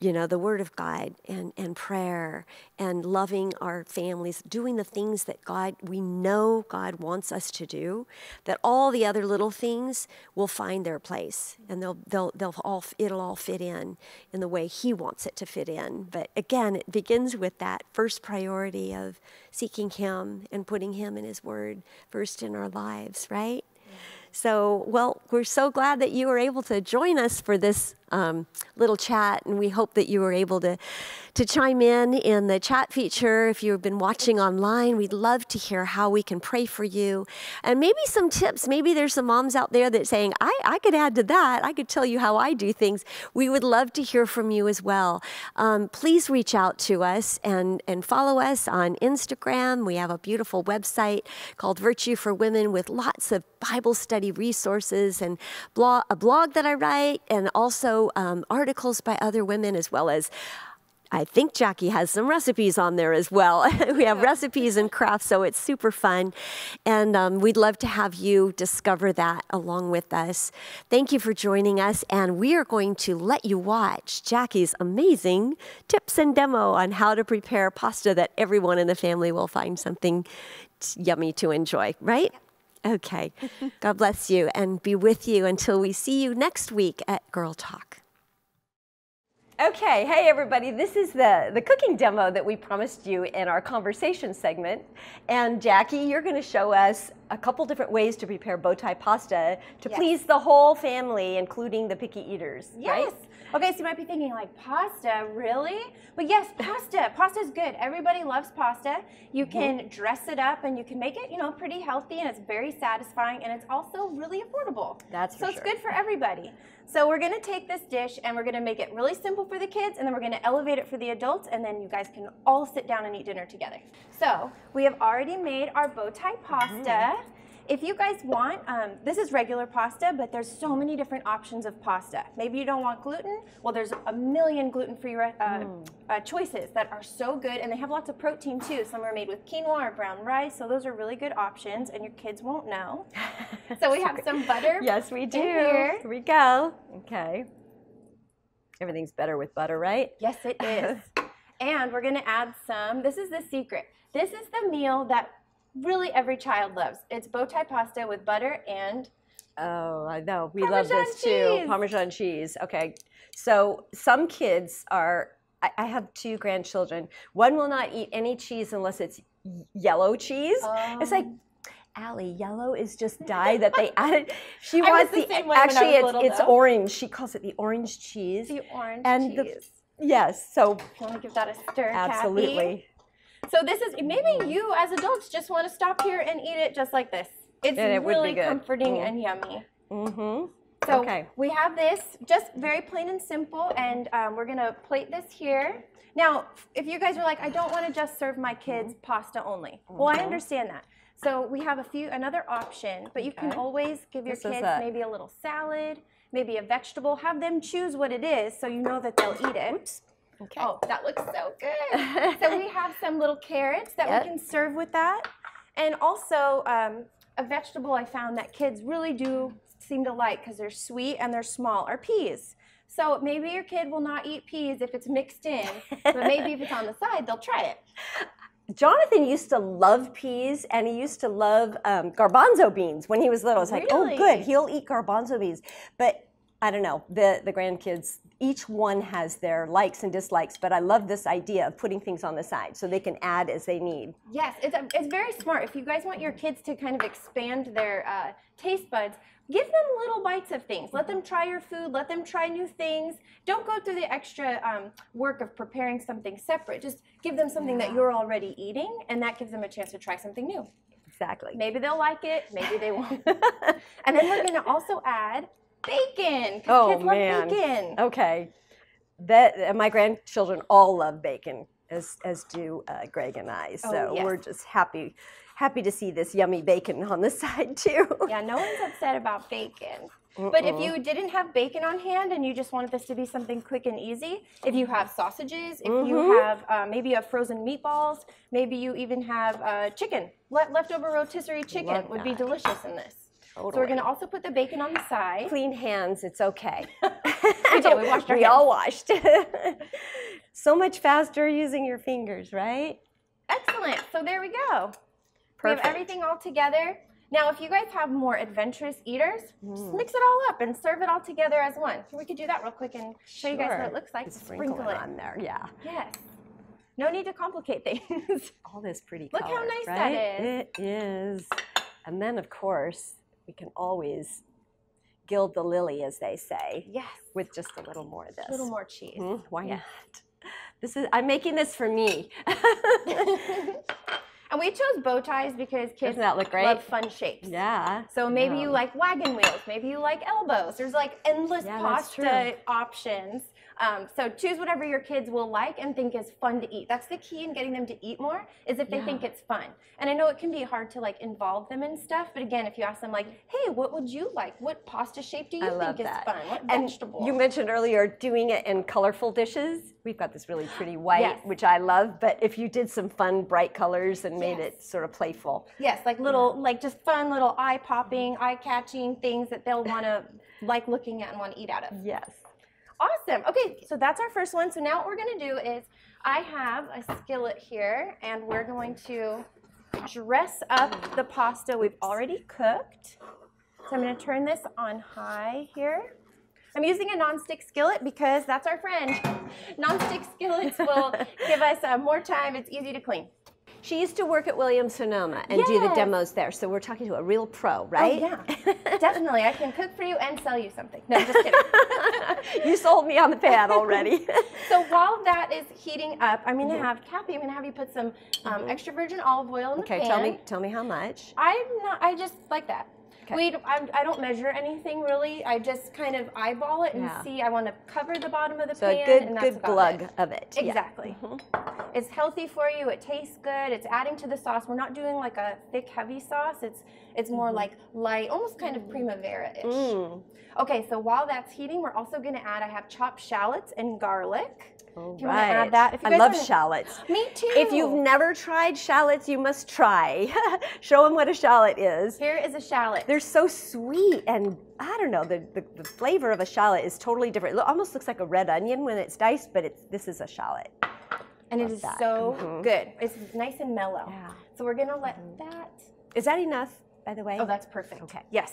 you know, the Word of God and, and prayer and loving our families, doing the things that God, we know God wants us to do, that all the other little things will find their place and they'll, they'll, they'll all, it'll all fit in in the way He wants it to fit in. But again, it begins with that first priority of seeking Him and putting Him and His Word first in our lives, right? So, well, we're so glad that you were able to join us for this um, little chat, and we hope that you were able to to chime in in the chat feature if you've been watching online. We'd love to hear how we can pray for you. And maybe some tips. Maybe there's some moms out there that saying, I, I could add to that. I could tell you how I do things. We would love to hear from you as well. Um, please reach out to us and, and follow us on Instagram. We have a beautiful website called Virtue for Women with lots of Bible study resources and blog, a blog that I write and also um, articles by other women as well as I think Jackie has some recipes on there as well. we have recipes and crafts, so it's super fun. And um, we'd love to have you discover that along with us. Thank you for joining us. And we are going to let you watch Jackie's amazing tips and demo on how to prepare pasta that everyone in the family will find something yummy to enjoy, right? Yep. Okay. God bless you and be with you until we see you next week at Girl Talk. Okay, hey everybody, this is the, the cooking demo that we promised you in our conversation segment. And Jackie, you're gonna show us a couple different ways to prepare bow tie pasta to yes. please the whole family, including the picky eaters, Yes. Right? Okay, so you might be thinking like, pasta, really? But yes, pasta, pasta is good. Everybody loves pasta. You mm-hmm. can mm -hmm. dress it up and you can make it, you know, pretty healthy and it's very satisfying and it's also really affordable. That's So sure. it's good for everybody. So we're gonna take this dish and we're gonna make it really simple for the kids and then we're gonna elevate it for the adults and then you guys can all sit down and eat dinner together. So we have already made our bow tie pasta. Mm. If you guys want, um, this is regular pasta, but there's so many different options of pasta. Maybe you don't want gluten. Well, there's a million gluten-free uh, mm. uh, choices that are so good, and they have lots of protein too. Some are made with quinoa or brown rice, so those are really good options, and your kids won't know. so we have some butter. yes, we do. Here. here we go. Okay. Everything's better with butter, right? Yes, it is. and we're gonna add some. This is the secret. This is the meal that really every child loves. It's bow tie pasta with butter and Oh, I know. We Parmesan love this cheese. too. Parmesan cheese. Okay. So some kids are, I, I, have two grandchildren. One will not eat any cheese unless it's yellow cheese. Um. It's like, um. Allie, yellow is just dye that they added. She wants the, the actually it's, it's orange. She calls it the orange cheese. The orange and cheese. The, yes. So. Let me give that a stir? Absolutely. Kathy? So this is maybe you as adults just want to stop here and eat it just like this. It's it really comforting mm and yummy. Mm-hmm. So okay. we have this just very plain and simple, and um, we're gonna plate this here. Now, if you guys are like, I don't want to just serve my kids mm pasta only. Mm -hmm. Well, I mm-hmm. understand that. So we have a few another option, but you okay. can always give your this kids maybe a little salad, maybe a vegetable. Have them choose what it is, so you know that they'll eat it. Oops. Okay. Oh, that looks so good. so we have some little carrots that yep. we can serve with that. And also um, a vegetable I found that kids really do seem to like because they're sweet and they're small are peas. So maybe your kid will not eat peas if it's mixed in, but maybe if it's on the side, they'll try it. Jonathan used to love peas and he used to love um, garbanzo beans when he was little. It's really? like, oh, good, he'll eat garbanzo beans. But I don't know, the, the grandkids each one has their likes and dislikes, but I love this idea of putting things on the side so they can add as they need. Yes, it's, a, um, it's very smart. If you guys want your kids to kind of expand their uh, taste buds, give them little bites of things. Let them try your food. Let them try new things. Don't go through the extra um, work of preparing something separate. Just give them something yeah. that you're already eating, and that gives them a chance to try something new. Exactly. Maybe they'll like it. Maybe they won't. and then we're going to also add bacon. Oh man, bacon. Okay, that uh, my grandchildren all love bacon, as as do uh, Greg and I. So oh, yes. we're just happy. Happy to see this yummy bacon on the side too. yeah, no one's upset about bacon. Mm-mm. But if you didn't have bacon on hand and you just wanted this to be something quick and easy, if you have sausages, if mm-hmm. you have uh, maybe you have frozen meatballs, maybe you even have uh, chicken, le- leftover rotisserie chicken Love would that. be delicious in this. Totally. So we're going to also put the bacon on the side. Clean hands. It's okay. we did. We washed our We hands. all washed. so much faster using your fingers, right? Excellent. So there we go. Perfect. We have everything all together. Now, if you guys have more adventurous eaters, mm. just mix it all up and serve it all together as one. So we could do that real quick and show sure. you guys what it looks like. sprinkle, sprinkle it on there, yeah. Yes. No need to complicate things. All this pretty Look color, how nice right? that is. It is. And then, of course, we can always gild the lily, as they say. Yes. With just a little more of this. A little more cheese. Mm, why yeah. not? This is I'm making this for me. and we chose bow ties because kids love fun shapes. Yeah. So maybe yeah. you like wagon wheels, maybe you like elbows. There's like endless yeah, pasta options. Um, so choose whatever your kids will like and think is fun to eat. That's the key in getting them to eat more is if they yeah. think it's fun. And I know it can be hard to like involve them in stuff, but again, if you ask them like, hey, what would you like? What pasta shape do you I think is that. fun? What and vegetable? You mentioned earlier doing it in colorful dishes. We've got this really pretty white, yes. which I love, but if you did some fun bright colors and made yes. it sort of playful. Yes, like little, yeah. like just fun little eye popping, mm-hmm. eye catching things that they'll want to like looking at and want to eat out of. Yes. Awesome. Okay, so that's our first one. So now what we're going to do is I have a skillet here, and we're going to dress up the pasta we've already cooked. So I'm going to turn this on high here. I'm using a non-stick skillet because that's our friend. Non-stick skillets will give us uh, more time. It's easy to clean. She used to work at Williams Sonoma and yes. do the demos there. So we're talking to a real pro, oh, right? Oh, yeah. Definitely. I can cook for you and sell you something. No, I'm just kidding. you sold me on the pad already. so while that is heating up, I'm going to have Kathy, I'm going to have you put some um, mm-hmm. extra virgin olive oil in okay, the pan. Okay, tell me tell me how much. I'm not I just like that. Okay. We, i I do not measure anything really. I just kind of eyeball it and yeah. see. I want to cover the bottom of the so pan. So a good, and good glug it. of it. Exactly. Yeah. Mm -hmm. Mm-hmm. It's healthy for you. It tastes good. It's adding to the sauce. We're not doing like a thick, heavy sauce. It's it's more mm -hmm. like light, almost kind of primavera-ish. Mm. Okay, so while that's heating, we're also going to add. I have chopped shallots and garlic. Oh, All you right. add that? I love shallots. Me too. If you've never tried shallots, you must try. Show them what a shallot is. Here is a shallot. They're so sweet and I don't know, the, the, the, flavor of a shallot is totally different. It almost looks like a red onion when it's diced, but it's, this is a shallot. And Love it is that. so mm -hmm. good. It's nice and mellow. Yeah. So we're gonna let mm -hmm. that. Is that enough, by the way? Oh, that's perfect. Okay. Yes.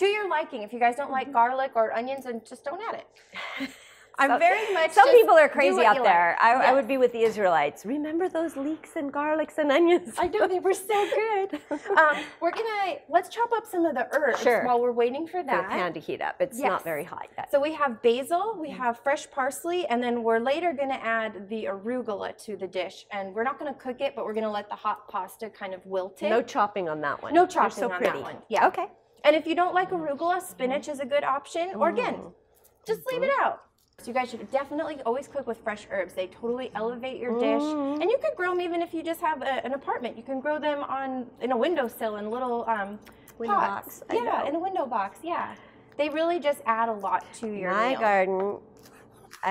To your liking. If you guys don't mm -hmm. like mm-hmm. garlic or onions, then just don't add it. I'm very much. Some people are crazy out there. Like. I, yeah. I, would be with the Israelites. Remember those leeks and garlics and onions? I know they were so good. um, we're gonna let's chop up some of the herbs sure. while we're waiting for that. For the pan to heat up. It's yes. not very hot yet. So we have basil, we mm-hmm. have fresh parsley, and then we're later gonna add the arugula to the dish. And we're not gonna cook it, but we're gonna let the hot pasta kind of wilt it. No chopping on that one. No chopping so on pretty. that one. Yeah. Okay. And if you don't like mm-hmm. arugula, spinach mm-hmm. is a good option. Or again, just leave it out. So you guys should definitely always cook with fresh herbs. They totally elevate your dish. Mm -hmm. And you could grow them even if you just have a, an apartment. You can grow them on in a windowsill in little um, window pots. box. I yeah, know. in a window box. Yeah, they really just add a lot to your. My meal. garden,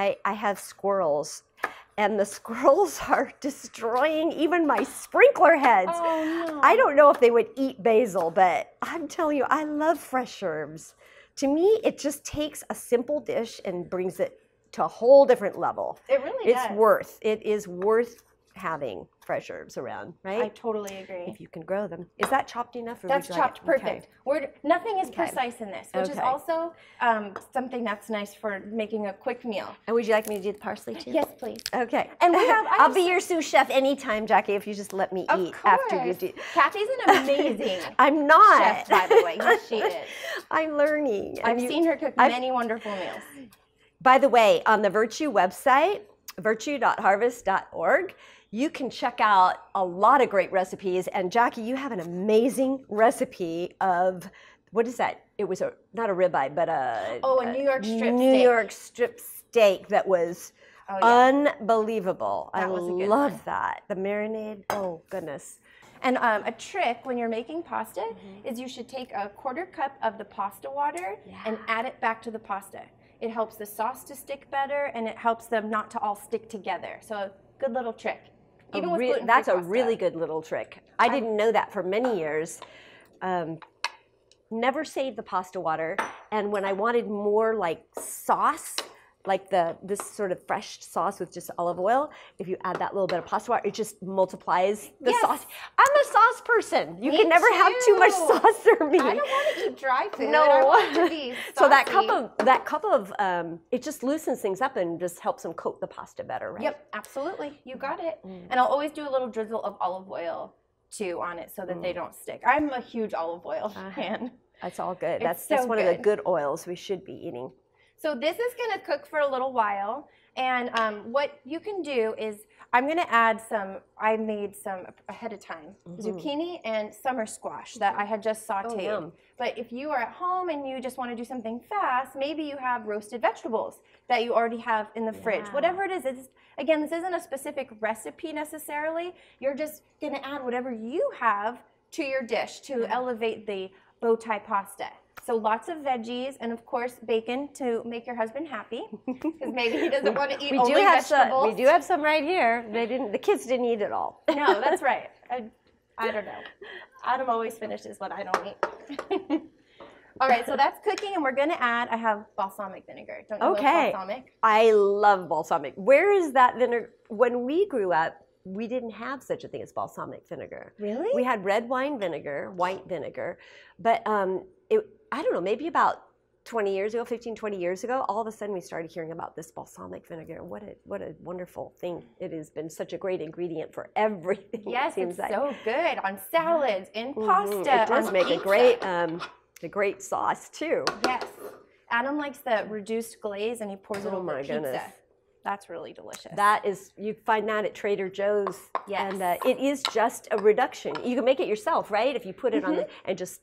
I I have squirrels and the squirrels are destroying even my sprinkler heads. Oh, no. I don't know if they would eat basil, but I'm telling you, I love fresh herbs. To me, it just takes a simple dish and brings it to a whole different level. It really it's does. worth it is worth having fresh herbs around, right? I totally agree. If you can grow them, is that chopped enough? that's chopped like perfect. Okay. We're nothing is okay. precise in this, which okay. is also um, something that's nice for making a quick meal. And would you like me to do the parsley too? Yes, please. Okay. And we have. I'll be your sous chef anytime, Jackie, if you just let me eat course. after you do. Kathy's an amazing. I'm not. Chef, by the way, yes, she is. I'm learning. I've seen her cook I've, many wonderful meals. By the way, on the Virtue website, virtue.harvest.org, you can check out a lot of great recipes. And Jackie, you have an amazing recipe of what is that? It was a not a ribeye, but a oh, a, a New York strip New steak. York strip steak that was oh, yeah. unbelievable. That I was love one. that the marinade. Oh goodness. And um, a trick when you're making pasta mm -hmm. is you should take a quarter cup of the pasta water yeah. and add it back to the pasta. It helps the sauce to stick better and it helps them not to all stick together. So a good little trick. Even with gluten that's a really good little trick. I didn't know that for many years. Um, never saved the pasta water, and when I wanted more like sauce, like the this sort of fresh sauce with just olive oil. If you add that little bit of pasta water, it just multiplies the yes. sauce. I'm a sauce person. You me can never too. have too much sauce or me. I don't want to eat dry food. No. so that cup of that cup of um, it just loosens things up and just helps them coat the pasta better, right? Yep, absolutely. You got it. Mm. And I'll always do a little drizzle of olive oil too on it so that mm. they don't stick. I'm a huge olive oil uh, fan. That's all good. It's that's so that's one good. of the good oils we should be eating. So this is gonna cook for a little while. And um, what you can do is, I'm gonna add some, I made some ahead of time, mm -hmm. zucchini and summer squash that I had just oh, sauteed. Oh, but if you are at home and you just wanna do something fast, maybe you have roasted vegetables that you already have in the yeah. fridge. Whatever it is, it's, again, this isn't a specific recipe necessarily. You're just gonna add whatever you have to your dish to elevate the bow tie pasta. So lots of veggies and of course bacon to make your husband happy because maybe he doesn't want to eat we only do have vegetables. Some, we do have some right here. They didn't. The kids didn't eat it all. no, that's right. I, I don't know. Adam always finishes what I don't eat. all right, so that's cooking, and we're gonna add. I have balsamic vinegar. Don't you okay. love balsamic? I love balsamic. Where is that vinegar? When we grew up, we didn't have such a thing as balsamic vinegar. Really? We had red wine vinegar, white vinegar, but um, it I don't know, maybe about 20 years ago, 15, 20 years ago, all of a sudden we started hearing about this balsamic vinegar. What a what a wonderful thing it has been such a great ingredient for everything. Yes, it it's like. so good on salads, in mm -hmm. pasta. It does make pizza. a great um, a great sauce too. Yes. Adam likes the reduced glaze and he pours oh it over my pizza. Goodness. That's really delicious. That is, you find that at Trader Joe's. Yes. And uh, it is just a reduction. You can make it yourself, right? If you put it mm -hmm. on mm-hmm. the, and just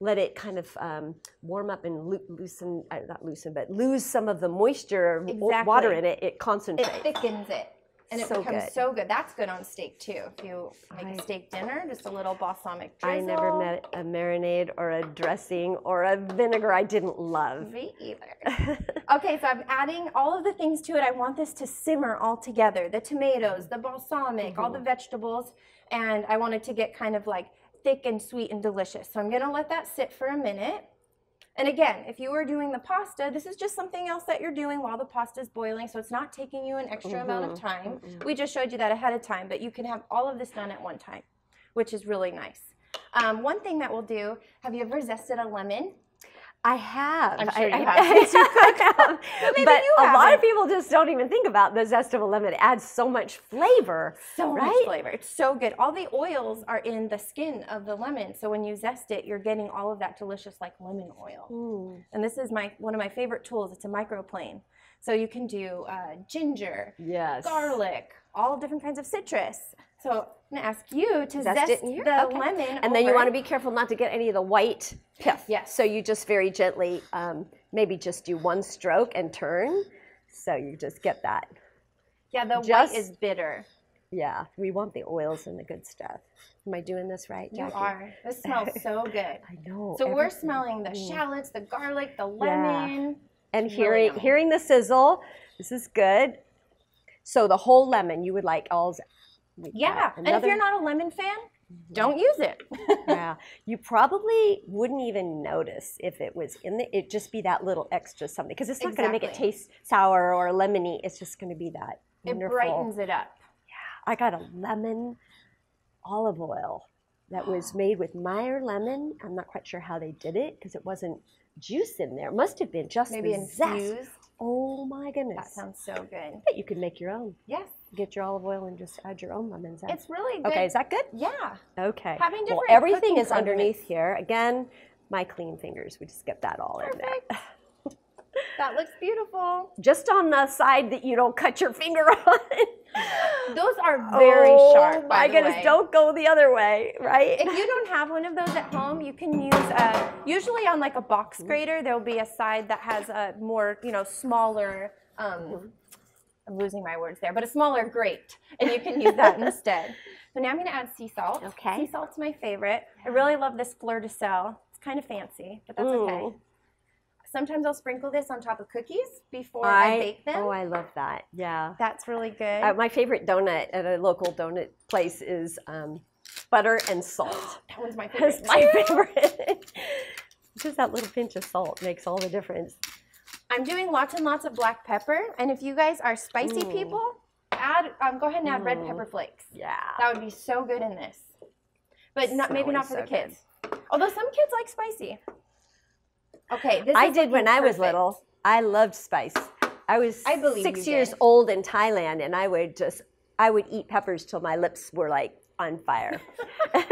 let it kind of um, warm up and lo loosen, uh, not loosen, but lose some of the moisture or exactly. water in it. It concentrates. It thickens it. And it so becomes good. so good. That's good on steak too. If you make I, a steak dinner, just a little balsamic drizzle. I never met a marinade or a dressing or a vinegar I didn't love. Me either. okay, so I'm adding all of the things to it. I want this to simmer all together. The tomatoes, the balsamic, mm -hmm. all mm-hmm. the vegetables, and I want it to get kind of like thick and sweet and delicious. So I'm gonna let that sit for a minute. And again, if you are doing the pasta, this is just something else that you're doing while the pasta is boiling, so it's not taking you an extra mm -hmm. amount of mm-hmm. time. Mm -hmm. We just showed you that ahead of time, but you can have all of this done at one time, which is really nice. Um, one thing that we'll do, have you ever zested a lemon? I have. I'm sure I, you have. Maybe but you a have lot of people just don't even think about the zest of a lemon. It adds so much flavor. So right? much flavor. It's so good. All the oils are in the skin of the lemon. So when you zest it, you're getting all of that delicious like lemon oil. And this is my one of my favorite tools. It's a microplane. So you can do uh, ginger, yes. garlic, all different kinds of citrus. So going to ask you to zest, zest the okay. lemon. And over. then you want to be careful not to get any of the white pith. Yes. So you just very gently, um, maybe just do one stroke and turn. So you just get that. Yeah, the just, white is bitter. Yeah, we want the oils and the good stuff. Am I doing this right, Jackie? You are. This smells so good. I know. So everything. we're smelling the mm. shallots, the garlic, the lemon. Yeah. And hearing hearing the sizzle. This is good. So the whole lemon, you would like all yeah, and if you're not a lemon fan, mm-hmm. don't use it. yeah, you probably wouldn't even notice if it was in the. It just be that little extra something because it's not exactly. going to make it taste sour or lemony. It's just going to be that. Wonderful. It brightens it up. Yeah, I got a lemon olive oil that was made with Meyer lemon. I'm not quite sure how they did it because it wasn't juice in there. It must have been just maybe infused. Zest. Oh my goodness, that sounds so good. I bet you could make your own. Yes get your olive oil and just add your own lemons. zest. It's really good. Okay, is that good? Yeah. Okay. Having different well, everything is underneath it. here. Again, my clean fingers. We just get that all Perfect. in there. that looks beautiful. Just on the side that you don't cut your finger on. those are very oh, sharp. my goodness, way. don't go the other way, right? If you don't have one of those at home, you can use a, usually on like a box mm-hmm. grater, there'll be a side that has a more, you know, smaller um, mm-hmm. I'm losing my words there, but a smaller grate, and you can use that instead. So now I'm going to add sea salt. Okay. Sea salt's my favorite. I really love this fleur de sel. It's kind of fancy, but that's Ooh. okay. Sometimes I'll sprinkle this on top of cookies before I, I, bake them. Oh, I love that. Yeah. That's really good. Uh, my favorite donut at a local donut place is um, butter and salt. that one's my favorite. That's my favorite. Just that little pinch of salt makes all the difference. I'm doing lots and lots of black pepper. And if you guys are spicy mm. people, add um, go ahead and add mm. red pepper flakes. Yeah. That would be so good in this. But not, maybe not for so the kids. Good. Although some kids like spicy. Okay. I did when perfect. I was little. I loved spice. I was I six years old in Thailand, and I would just I would eat peppers till my lips were like on fire. okay,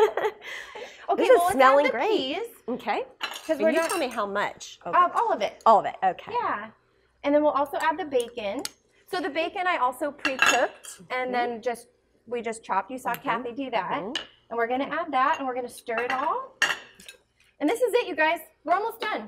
this is smelling great. Peas. Okay. Can we're you not, tell me how much. Okay. Um, all of it. All of it. Okay. Yeah, and then we'll also add the bacon. So the bacon I also pre-cooked, mm -hmm. and then mm-hmm. just we just chopped. You saw mm -hmm. Kathy do that, mm -hmm. and we're gonna add that, and we're gonna stir it all. And this is it, you guys. We're almost done.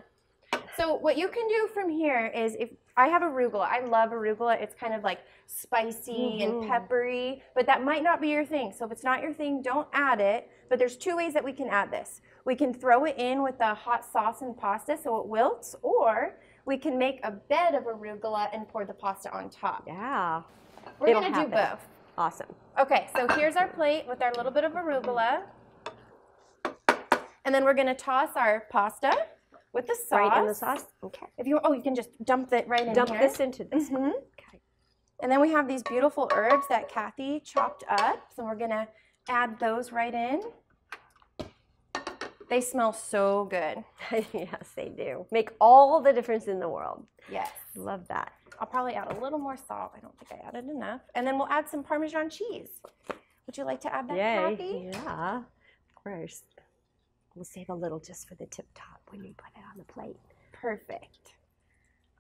So what you can do from here is if I have arugula. I love arugula. It's kind of like spicy mm-hmm. and peppery, but that might not be your thing. So if it's not your thing, don't add it. But there's two ways that we can add this. We can throw it in with the hot sauce and pasta so it wilts, or we can make a bed of arugula and pour the pasta on top. Yeah. We're It'll gonna happen. do both. Awesome. Okay, so here's our plate with our little bit of arugula. And then we're gonna toss our pasta. With the sauce. Right in the sauce. Okay. If you oh, you can just dump it right in dump Dump this into this. Mm -hmm. Okay. And then we have these beautiful herbs that Kathy chopped up. So we're gonna add those right in. They smell so good. yes, they do. Make all the difference in the world. Yes. Love that. I'll probably add a little more salt. I don't think I added enough. And then we'll add some Parmesan cheese. Would you like to add that, Kathy? Yeah, of course. We'll save a little just for the tip top when you put it on the plate. Perfect.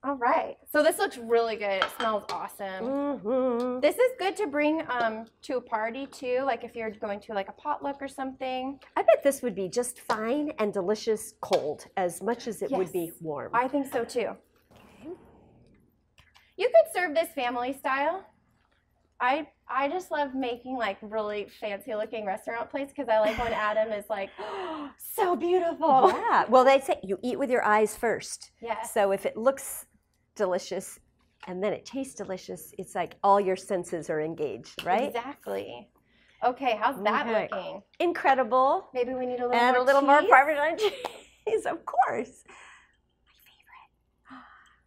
All right. So this looks really good. It smells awesome. Mm -hmm. This is good to bring um, to a party too, like if you're going to like a potluck or something. I bet this would be just fine and delicious cold as much as it yes. would be warm. I think so too. Okay. You could serve this family style. I I just love making like really fancy looking restaurant plates because I like when Adam is like, oh, so beautiful. Yeah. Well, they say you eat with your eyes first. Yeah. So if it looks delicious and then it tastes delicious, it's like all your senses are engaged, right? Exactly. Okay, how's that okay. looking? Incredible. Maybe we need a little and more a little cheese. more Parmesan cheese, of course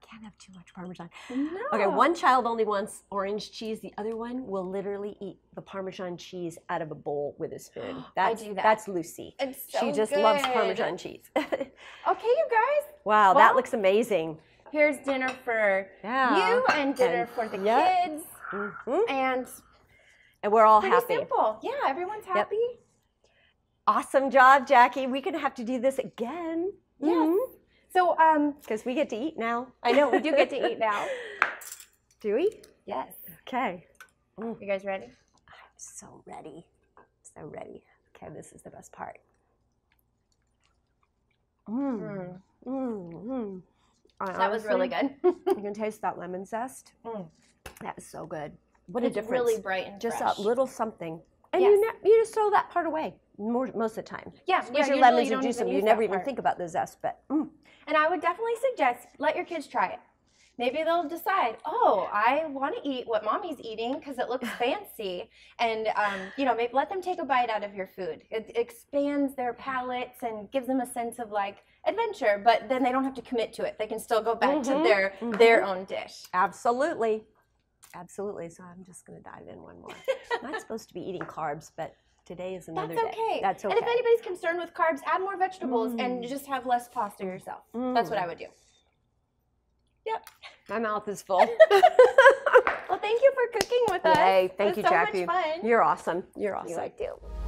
can't have too much Parmesan. No. Okay, one child only wants orange cheese. The other one will literally eat the Parmesan cheese out of a bowl with a spoon. That's, I do that. That's Lucy. It's so she just good. loves Parmesan cheese. okay, you guys. Wow, well, that looks amazing. Here's dinner for yeah. you and dinner and, for the yep. kids. Mm -hmm. And and we're all pretty happy. simple. Yeah, everyone's happy. Yep. Awesome job, Jackie. We could have to do this again. Yeah. Mm -hmm. So, um, because we get to eat now. I know we do get to eat now. Do we? Yes. Okay. You guys ready? I'm so ready. So ready. Okay, this is the best part. Mmm. Mm. Mm. Honestly, mmm. that was really good. you can taste that lemon zest. Mm. That is so good. What it's a difference! Really bright and just fresh. a little something, and yes. you ne- you just throw that part away more, most of the time. Yeah, squeeze yeah, your lemons you and juice them. You never even part. think about the zest, but. Mm. And I would definitely suggest let your kids try it. Maybe they'll decide, oh, I want to eat what mommy's eating because it looks fancy, and um, you know, maybe let them take a bite out of your food. It expands their palates and gives them a sense of like adventure. But then they don't have to commit to it. They can still go back mm -hmm. to mm-hmm, their mm -hmm. their own dish. Absolutely. Absolutely. So I'm just going to dive in one more. I'm not supposed to be eating carbs, but today is another That's okay. Day. That's okay. And if anybody's concerned with carbs, add more vegetables mm. and just have less pasta mm. yourself. Mm. That's what I would do. Yep. My mouth is full. well, thank you for cooking with us. Hey, thank you, so Jackie. You're awesome. You're awesome. You I do.